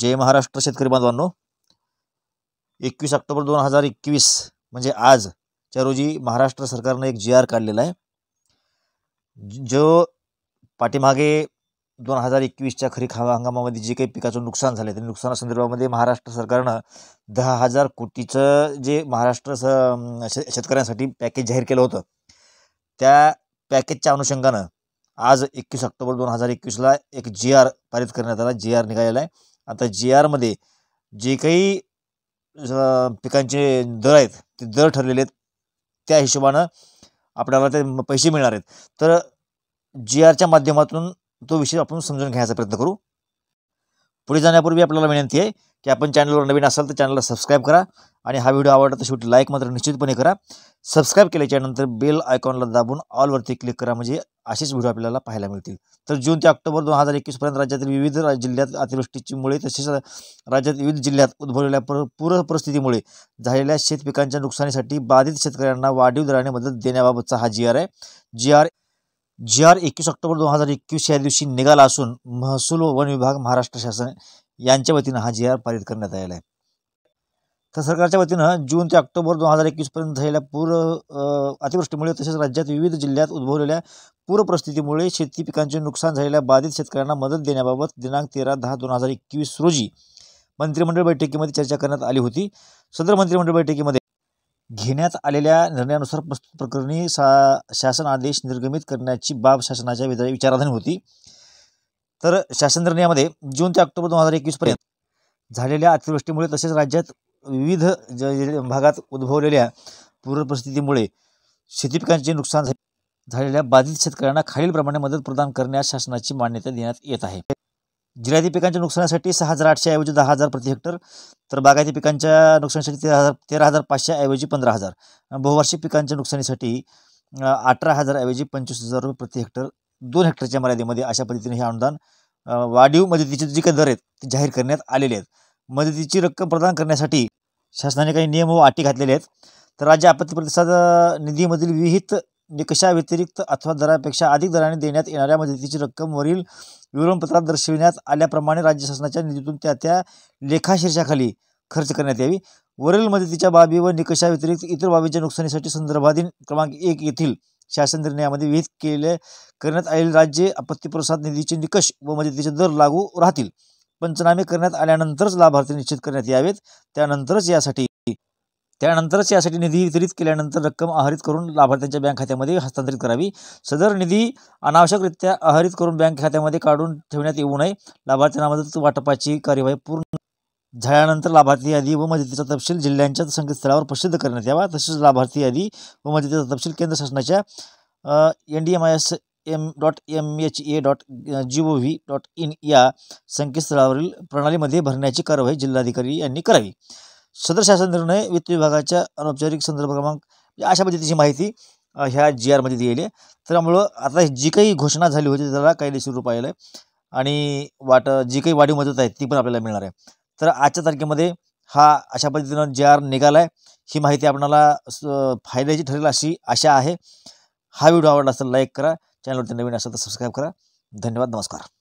जय महाराष्ट्र शेतकरी बांधवांनो एकवीस ऑक्टोबर दोन हजार एकवीस म्हणजे आजच्या रोजी महाराष्ट्र सरकारनं एक जी आर काढलेला आहे जो पाठीमागे दोन हजार एकवीसच्या खरीप हंगामामध्ये जे काही पिकाचं नुकसान झालं त्या नुकसानासंदर्भामध्ये महाराष्ट्र सरकारनं दहा हजार कोटीचं जे महाराष्ट्र स शेतकऱ्यांसाठी पॅकेज जाहीर केलं होतं त्या पॅकेजच्या अनुषंगानं आज एकवीस ऑक्टोबर दोन हजार एकवीसला एक जी आर पारित करण्यात आला जी आर निघालेला आहे आता जी आरमध्ये जे काही पिकांचे दर आहेत ते दर ठरलेले आहेत त्या हिशोबानं आपल्याला ते पैसे मिळणार आहेत तर जी आरच्या माध्यमातून तो विषय आपण समजून घ्यायचा प्रयत्न करू पुढे जाण्यापूर्वी आपल्याला विनंती आहे की आपण चॅनलवर नवीन असाल तर चॅनलला सबस्क्राईब करा आणि हा व्हिडिओ आवडला तर शेवटी लाईक मात्र निश्चितपणे करा सबस्क्राईब केल्याच्यानंतर बेल आयकॉनला दाबून ऑलवरती क्लिक करा म्हणजे असेच व्हिडिओ आपल्याला पाहायला मिळतील तर जून ते ऑक्टोबर दोन हजार एकवीसपर्यंत राज्यातील विविध जिल्ह्यात अतिवृष्टीमुळे तसेच राज्यात विविध जिल्ह्यात उद्भवलेल्या पर पूर परिस्थितीमुळे झालेल्या शेतपिकांच्या नुकसानीसाठी बाधित शेतकऱ्यांना वाढीव दराने मदत देण्याबाबतचा हा जी आर आहे जी आर जी आर एकवीस ऑक्टोबर दोन हजार एकवीस या दिवशी निघाला असून महसूल व वन विभाग महाराष्ट्र शासन यांच्या वतीनं हा जी आर पारित करण्यात आलेला आहे तर सरकारच्या वतीनं जून ते ऑक्टोबर दोन हजार एकवीसपर्यंत झालेल्या पूर अतिवृष्टीमुळे तसेच राज्यात विविध जिल्ह्यात उद्भवलेल्या पूरपरिस्थितीमुळे शेती पिकांचे नुकसान झालेल्या बाधित शेतकऱ्यांना मदत देण्याबाबत दिनांक तेरा दहा दोन हजार एकवीस रोजी मंत्रिमंडळ बैठकीमध्ये चर्चा करण्यात आली होती सदर मंत्रिमंडळ बैठकीमध्ये घेण्यात आलेल्या निर्णयानुसार प्रस्तुत प्रकरणी सा शासन आदेश निर्गमित करण्याची बाब शासनाच्या विचाराधीन होती तर शासन निर्णयामध्ये जून ते ऑक्टोबर दोन हजार एकवीसपर्यंत झालेल्या अतिवृष्टीमुळे तसेच राज्यात विविध ज भागात उद्भवलेल्या पूरपरिस्थितीमुळे पिकांचे नुकसान झालेल्या बाधित शेतकऱ्यांना खालीलप्रमाणे मदत प्रदान करण्यास शासनाची मान्यता देण्यात येत आहे जिल्ह्यातील पिकांच्या नुकसानासाठी सहा हजार आठशे ऐवजी दहा हजार प्रति हेक्टर तर बागायती पिकांच्या नुकसानीसाठी तेरा हजार तेरा हजार पाचशे ऐवजी पंधरा हजार बहुवार्षिक पिकांच्या नुकसानीसाठी अठरा हजार ऐवजी पंचवीस हजार रुपये प्रति हेक्टर दोन हेक्टरच्या मर्यादेमध्ये अशा पद्धतीने हे अनुदान वाढीव मदतीचे जे काही दर आहेत ते जाहीर करण्यात आलेले आहेत मदतीची रक्कम प्रदान करण्यासाठी शासनाने काही नियम व अटी घातलेले आहेत तर राज्य आपत्ती प्रतिसाद निधीमधील विहित निकषाव्यतिरिक्त अथवा दरापेक्षा अधिक दराने देण्यात येणाऱ्या मदतीची रक्कम वरील विवरणपत्रात दर्शविण्यात आल्याप्रमाणे राज्य शासनाच्या निधीतून त्या त्या लेखाशीर्षाखाली खर्च करण्यात यावी वरील मदतीच्या बाबी व निकषाव्यतिरिक्त इतर बाबीच्या नुकसानीसाठी संदर्भाधीन क्रमांक एक येथील शासन निर्णयामध्ये विहित केले करण्यात आलेले राज्य आपत्ती प्रतिसाद निधीचे निकष व मदतीचे दर लागू राहतील पंचनामे करण्यात आल्यानंतरच लाभार्थी निश्चित करण्यात यावेत त्यानंतरच यासाठी त्यानंतरच यासाठी निधी वितरित केल्यानंतर रक्कम आहरित करून लाभार्थ्यांच्या बँक खात्यामध्ये हस्तांतरित करावी सदर निधी अनावश्यकरित्या आहरित करून बँक खात्यामध्ये काढून ठेवण्यात येऊ नये लाभार्थ्यांना मदत वाटपाची कार्यवाही पूर्ण झाल्यानंतर लाभार्थी यादी व मदतीचा तपशील जिल्ह्यांच्या संकेतस्थळावर प्रसिद्ध करण्यात यावा तसेच लाभार्थी यादी व मदतीचा तपशील केंद्र शासनाच्या N D M I S M dot M H A dot G O V dot in या संकेतस्थळावरील प्रणालीमध्ये भरण्याची कारवाई जिल्हाधिकारी यांनी करावी सदर शासन निर्णय वित्त विभागाच्या अनौपचारिक संदर्भ क्रमांक म्हणजे अशा पद्धतीची माहिती ह्या जी आरमध्ये दिलेली आहे त्यामुळं आता जी काही घोषणा झाली होती त्याला कायदेशीर रूप आलेलं आणि वाट जी काही वाढीव मदत आहे ती पण आपल्याला मिळणार आहे तर आजच्या तारखेमध्ये हा अशा पद्धतीनं जी आर निघाला आहे ही माहिती आपणाला फायद्याची ठरेल अशी आशा आहे हा व्हिडिओ आवडला असेल लाईक करा चॅनलवरती नवीन असेल तर सबस्क्राईब करा धन्यवाद नमस्कार